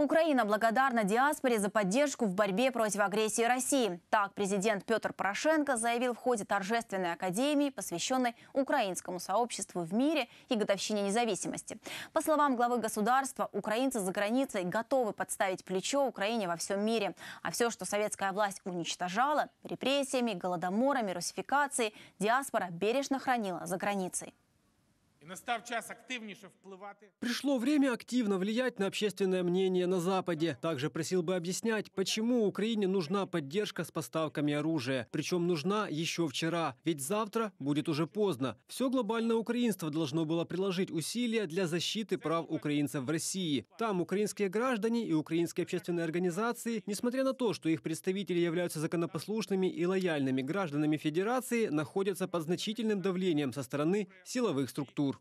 Украина благодарна диаспоре за поддержку в борьбе против агрессии России. Так президент Петр Порошенко заявил в ходе торжественной академии, посвященной украинскому сообществу в мире и годовщине независимости. По словам главы государства, украинцы за границей готовы подставить плечо Украине во всем мире. А все, что советская власть уничтожала репрессиями, голодоморами, русификацией, диаспора бережно хранила за границей. Настав час активнейше вплывать. Пришло время активно влиять на общественное мнение на Западе. Также просил бы объяснять, почему Украине нужна поддержка с поставками оружия. Причем нужна еще вчера, ведь завтра будет уже поздно. Все глобальное украинство должно было приложить усилия для защиты прав украинцев в России. Там украинские граждане и украинские общественные организации, несмотря на то, что их представители являются законопослушными и лояльными гражданами Федерации, находятся под значительным давлением со стороны силовых структур.